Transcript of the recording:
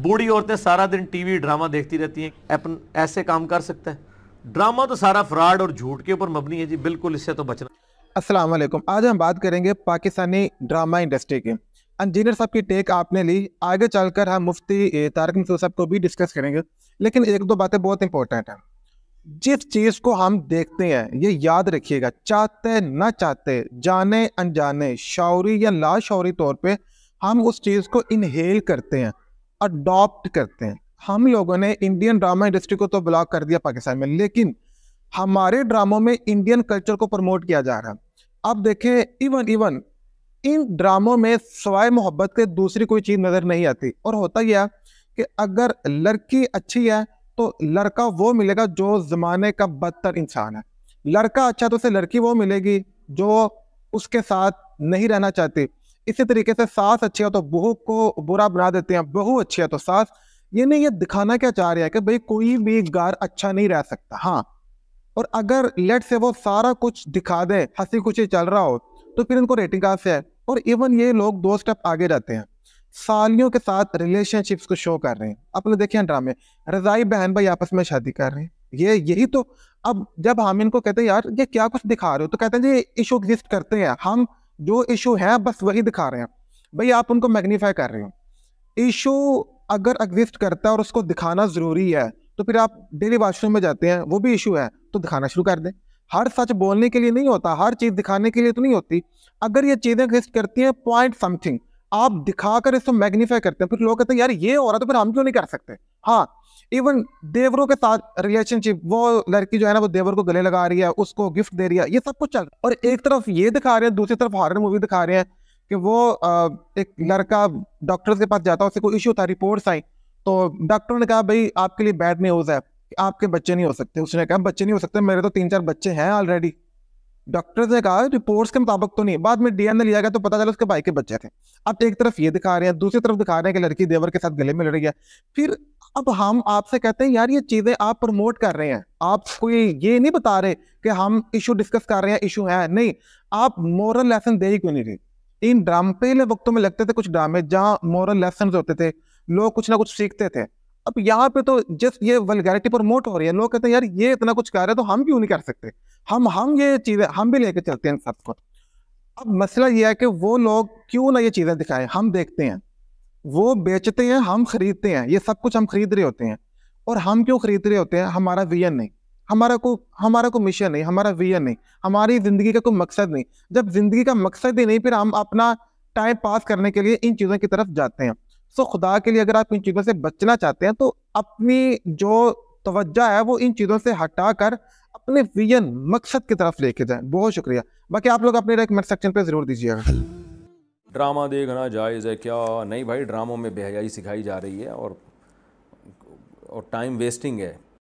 बूढ़ी औरतें सारा दिन टीवी ड्रामा देखती रहती हैं अपन ऐसे काम कर सकते हैं ड्रामा तो सारा फ्रॉड और झूठ के ऊपर मबनी है जी बिल्कुल इससे तो बचना अस्सलाम वालेकुम आज हम बात करेंगे पाकिस्तानी ड्रामा इंडस्ट्री की इंजीनियर साहब की टेक आपने ली आगे चल कर हम मुफ्ती तारक मसूद साहब को भी डिस्कस करेंगे लेकिन एक दो बातें बहुत इंपॉर्टेंट हैं जिस चीज़ को हम देखते हैं ये याद रखिएगा चाहते ना चाहते जाने अनजाने शौरी या लाशौरी तौर पे हम उस चीज़ को इनहेल करते हैं अडॉप्ट करते हैं हम लोगों ने इंडियन ड्रामा इंडस्ट्री को तो ब्लॉक कर दिया पाकिस्तान में लेकिन हमारे ड्रामों में इंडियन कल्चर को प्रमोट किया जा रहा है अब देखें इवन इवन इन ड्रामों में सवाए मोहब्बत के दूसरी कोई चीज़ नज़र नहीं आती और होता यह कि अगर लड़की अच्छी है तो लड़का वो मिलेगा जो ज़माने का बदतर इंसान है लड़का अच्छा तो उसे लड़की वो मिलेगी जो उसके साथ नहीं रहना चाहती इसी तरीके से सास अच्छी है तो बहू को बुरा बना देते हैं बहू अच्छी है तो सास ये नहीं ये दिखाना क्या चाह रहा है कि भाई कोई भी घर अच्छा नहीं रह सकता हाँ और अगर लेट से वो सारा कुछ दिखा दे हंसी खुशी चल रहा हो तो फिर इनको रेटिंग कहाँ से है और इवन ये लोग दो स्टेप आगे जाते हैं सालियों के साथ रिलेशनशिप्स को शो कर रहे हैं अपने देखे ड्रामे रजाई बहन भाई आपस में शादी कर रहे हैं ये यही तो अब जब हम इनको कहते हैं यार ये क्या कुछ दिखा रहे हो तो कहते हैं जी इशू एग्जिस्ट करते हैं हम जो इशू है बस वही दिखा रहे हैं भाई आप उनको मैग्नीफाई कर रहे हो इशू अगर एग्जिस्ट करता है और उसको दिखाना ज़रूरी है तो फिर आप डेली वाशरूम में जाते हैं वो भी इशू है तो दिखाना शुरू कर दें हर सच बोलने के लिए नहीं होता हर चीज़ दिखाने के लिए तो नहीं होती अगर ये चीज़ें एग्जिस्ट करती हैं पॉइंट समथिंग आप दिखाकर इसको मैग्नीफाई करते हैं फिर लोग कहते हैं यार ये हो रहा तो फिर हम क्यों नहीं कर सकते हाँ इवन देवरों के साथ रिलेशनशिप वो लड़की जो है ना वो देवर को गले लगा रही है उसको गिफ्ट दे रही है ये सब कुछ चल और एक तरफ ये दिखा रहे हैं दूसरी तरफ हॉरर मूवी दिखा रहे हैं कि वो एक लड़का डॉक्टर के पास जाता है उसे कोई इश्यू था रिपोर्ट्स आई तो डॉक्टर ने कहा भाई आपके लिए बैड न्यूज़ है आपके बच्चे नहीं हो सकते उसने कहा बच्चे नहीं हो सकते मेरे तो तीन चार बच्चे हैं ऑलरेडी डॉक्टर ने कहा रिपोर्ट्स के मुताबिक तो नहीं बाद में डीएनए लिया गया तो पता चला उसके भाई के बच्चे थे अब एक तरफ ये दिखा रहे हैं दूसरी तरफ दिखा रहे हैं कि लड़की देवर के साथ गले मिल रही है फिर अब हम आपसे कहते हैं यार ये चीज़ें आप प्रमोट कर रहे हैं आप कोई ये नहीं बता रहे कि हम इशू डिस्कस कर रहे हैं इशू है नहीं आप मॉरल लेसन दे ही क्यों नहीं रहे इन ड्राम वक्तों में लगते थे कुछ ड्रामे जहाँ मॉरल लेसन होते थे लोग कुछ ना कुछ सीखते थे अब यहाँ पे तो जस्ट ये वलगैरिटी प्रमोट हो रही है लोग कहते हैं यार ये इतना कुछ कर रहे हैं तो हम क्यों नहीं कर सकते हम हम ये चीज़ें हम भी लेके चलते हैं सबको अब मसला ये है कि वो लोग क्यों ना ये चीज़ें दिखाएं हम देखते हैं वो बेचते हैं हम खरीदते हैं ये सब कुछ हम खरीद रहे होते हैं और हम क्यों खरीद रहे होते हैं हमारा विजन नहीं हमारा को हमारा को मिशन नहीं हमारा विजन नहीं हमारी ज़िंदगी का कोई मकसद नहीं जब ज़िंदगी का मकसद ही नहीं फिर हम अपना टाइम पास करने के लिए इन चीज़ों की तरफ जाते हैं सो खुदा के लिए अगर आप इन चीज़ों से बचना चाहते हैं तो अपनी जो तवज्जा है वो इन चीज़ों से हटा कर अपने विजन मकसद की तरफ लेके जाएं बहुत शुक्रिया बाकी आप लोग अपने कमेंट सेक्शन पर ज़रूर दीजिएगा ड्रामा देखना जायज़ है क्या नहीं भाई ड्रामों में बेहयाई सिखाई जा रही है और और टाइम वेस्टिंग है